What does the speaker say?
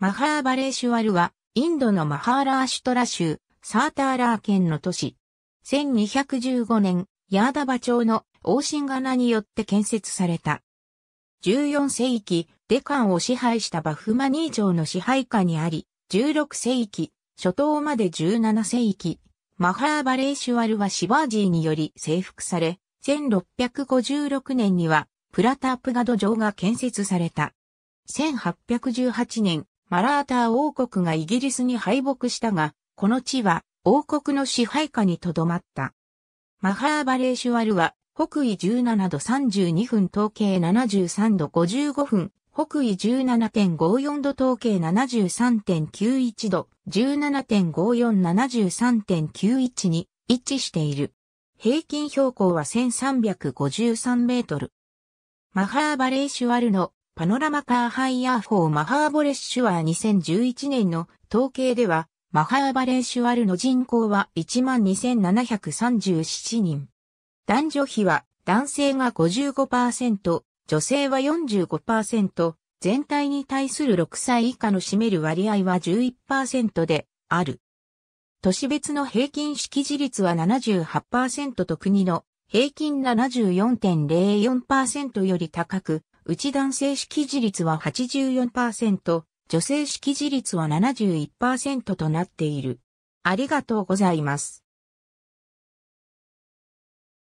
マハーバレーシュワルは、インドのマハーラーシュトラ州、サーターラー県の都市。1215年、ヤーダバ町の王神ナによって建設された。14世紀、デカンを支配したバフマニー城の支配下にあり、16世紀、初頭まで17世紀、マハーバレーシュワルはシバージーにより征服され、1656年にはプラタープガド城が建設された。1818年、マラーター王国がイギリスに敗北したが、この地は王国の支配下に留まった。マハーバレーシュワルは北緯17度32分統計73度55分、北緯17.54度統計73.91度、17.5473.91に位置している。平均標高は1353メートル。マハーバレーシュワルのパノラマカーハイヤーフォーマハーボレッシュはー2011年の統計では、マハーバレーシュワルの人口は12,737人。男女比は男性が55%、女性は45%、全体に対する6歳以下の占める割合は11%である。都市別の平均識字率は78%と国の平均74.04%より高く、うち男性識字率は84%、女性識字率は71%となっている。ありがとうございます。